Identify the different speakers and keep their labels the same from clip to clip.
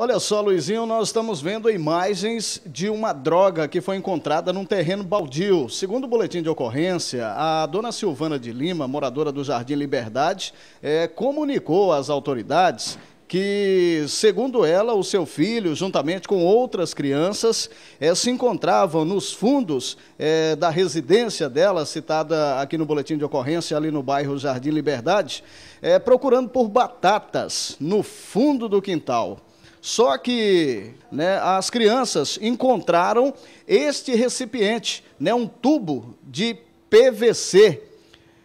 Speaker 1: Olha só, Luizinho, nós estamos vendo imagens de uma droga que foi encontrada num terreno baldio. Segundo o boletim de ocorrência, a dona Silvana de Lima, moradora do Jardim Liberdade, é, comunicou às autoridades que, segundo ela, o seu filho, juntamente com outras crianças, eh, se encontravam nos fundos eh, da residência dela, citada aqui no boletim de ocorrência, ali no bairro Jardim Liberdade, procurando por batatas no fundo do quintal. Só que né, as crianças encontraram este recipiente, né, um tubo de PVC.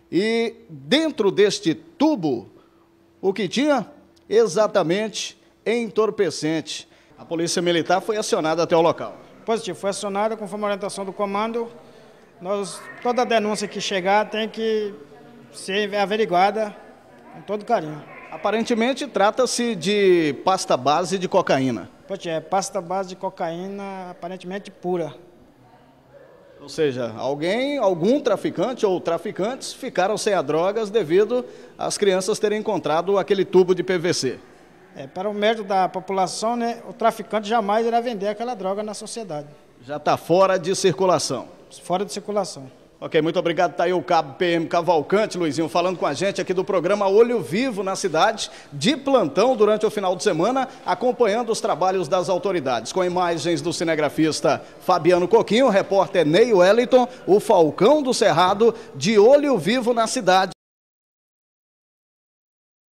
Speaker 1: E dentro deste tubo, o que tinha? Exatamente entorpecente. A polícia militar foi acionada até o local.
Speaker 2: Positivo, foi acionada conforme a orientação do comando. Nós, toda denúncia que chegar tem que ser averiguada com todo carinho.
Speaker 1: Aparentemente trata-se de pasta base de cocaína.
Speaker 2: Pois é, pasta base de cocaína aparentemente pura.
Speaker 1: Ou seja, alguém, algum traficante ou traficantes ficaram sem as drogas devido às crianças terem encontrado aquele tubo de PVC.
Speaker 2: É, para o mérito da população, né, o traficante jamais irá vender aquela droga na sociedade.
Speaker 1: Já está fora de circulação. Fora de circulação. Ok, muito obrigado. Está aí o Cabo PM Cavalcante, Luizinho, falando com a gente aqui do programa Olho Vivo na cidade, de plantão durante o final de semana, acompanhando os trabalhos das autoridades. Com imagens do cinegrafista Fabiano Coquinho, repórter Ney Wellington, o Falcão do Cerrado, de Olho Vivo na cidade.